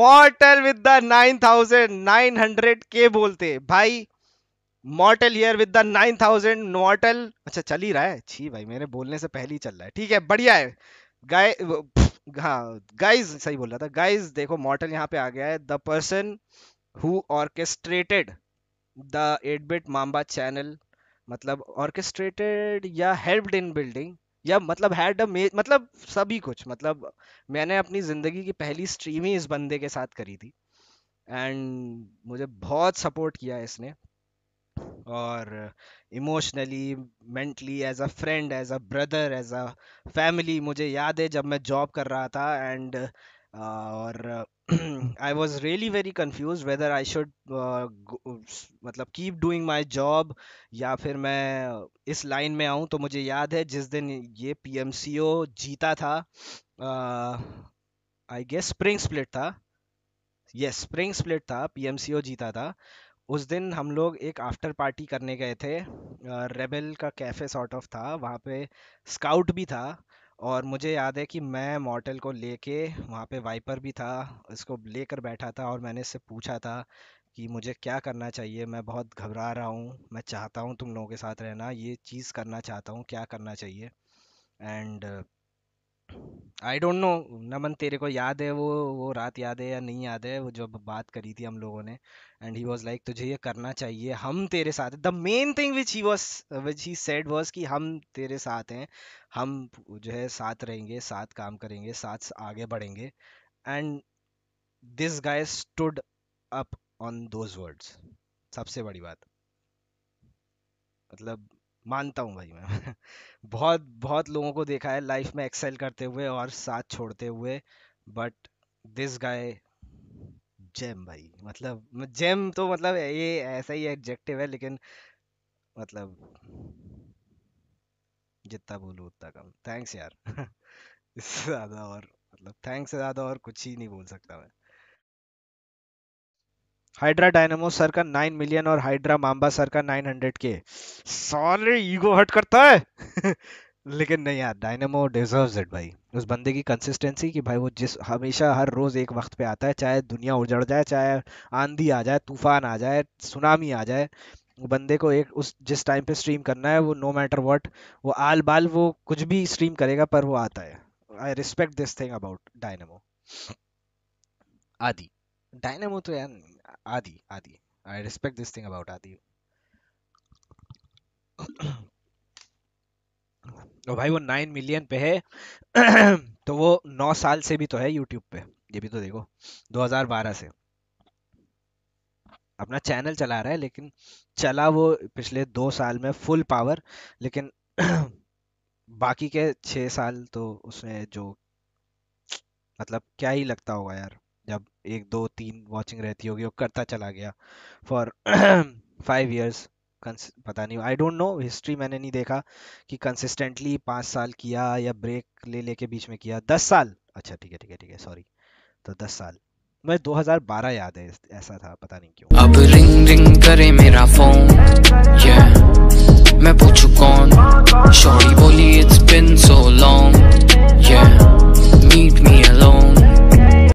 मॉर्टल with the nine thousand nine hundred के बोलते भाई Mortal here with the nine thousand Mortal अच्छा चल ही रहा है छी भाई मेरे बोलने से पहले ही चल रहा है ठीक है बढ़िया है गाय हाँ गाइज सही बोल रहा था गाइज देखो मॉर्टल यहाँ पे आ गया है the person who orchestrated the एडबिट मामबा चैनल मतलब ऑर्केस्ट्रेटेड या हेल्प्ड इन बिल्डिंग या मतलब हैड मतलब सभी कुछ मतलब मैंने अपनी जिंदगी की पहली स्ट्रीम ही इस बंदे के साथ करी थी एंड मुझे बहुत सपोर्ट किया इसने और emotionally mentally as a friend as a brother as a family मुझे याद है जब मैं जॉब कर रहा था एंड Uh, और I was really very confuse whether I should मतलब कीप डूइंग माई जॉब या फिर मैं इस लाइन में आऊँ तो मुझे याद है जिस दिन ये पी एम सी ओ जीता था आई गेस स्प्रिंग स्प्लिट था यस स्प्रिंग स्प्लिट था पी एम सी ओ जीता था उस दिन हम लोग एक आफ्टर पार्टी करने गए थे रेबेल uh, का कैफ़े सॉर्ट ऑफ था वहाँ पे स्काउट भी था और मुझे याद है कि मैं मॉटल को लेके वहाँ पे वाइपर भी था इसको लेकर बैठा था और मैंने इससे पूछा था कि मुझे क्या करना चाहिए मैं बहुत घबरा रहा हूँ मैं चाहता हूँ तुम लोगों के साथ रहना ये चीज़ करना चाहता हूँ क्या करना चाहिए and I don't know Naman तेरे को याद है वो वो रात याद है या नहीं याद है वो जब बात करी थी हम लोगों ने एंड ही वॉज लाइक तुझे ये करना चाहिए हम तेरे साथ the main thing which he was which he said was कि हम तेरे साथ हैं हम जो है साथ रहेंगे साथ काम करेंगे साथ आगे बढ़ेंगे and this guy stood up on those words सबसे बड़ी बात मतलब मानता हूँ भाई मैं बहुत बहुत लोगों को देखा है लाइफ में एक्सेल करते हुए और साथ छोड़ते हुए बट दिस गाय जेम भाई मतलब जेम तो मतलब ये ऐसा ही एडजेक्टिव है लेकिन मतलब जितना बोलूँ उतना कम थैंक्स यार इससे ज़्यादा और मतलब थैंक्स से ज़्यादा और कुछ ही नहीं बोल सकता मैं हाइड्रा डायनामो सर का नाइन मिलियन और हाइड्रा मांबा सर का नाइन हंड्रेड के सॉरी ईगो हट करता है लेकिन नहीं यार डायनेमो डिजर्व इट भाई उस बंदे की कंसिस्टेंसी कि भाई वो जिस हमेशा हर रोज़ एक वक्त पे आता है चाहे दुनिया उजड़ जाए चाहे आंधी आ जाए तूफान आ जाए सुनामी आ जाए बंदे को एक उस जिस टाइम पे स्ट्रीम करना है वो नो मैटर व्हाट वो आल बाल वो कुछ भी स्ट्रीम करेगा पर वो आता है I respect this thing about Dynamo Adi Dynamo तो यार Adi Adi I respect this thing about Adi और भाई वो नाइन मिलियन पे है तो वो नौ साल से भी तो है यूट्यूब पे ये भी तो देखो 2012 से अपना चैनल चला रहा है लेकिन चला वो पिछले दो साल में फुल पावर लेकिन बाकी के छः साल तो उसने जो मतलब क्या ही लगता होगा यार जब एक दो तीन वॉचिंग रहती होगी वो करता चला गया फॉर फाइव ईयर्स पता नहीं आई डोंट नो हिस्ट्री मैंने नहीं देखा कि कंसिस्टेंटली पाँच साल किया या ब्रेक ले लेके बीच में किया दस साल अच्छा ठीक है ठीक है ठीक है सॉरी तो दस साल मैं 2012 याद है ऐसा था पता नहीं क्यों अब रिंग रिंग करे मेरा फोन yeah, मैं पूछू कौन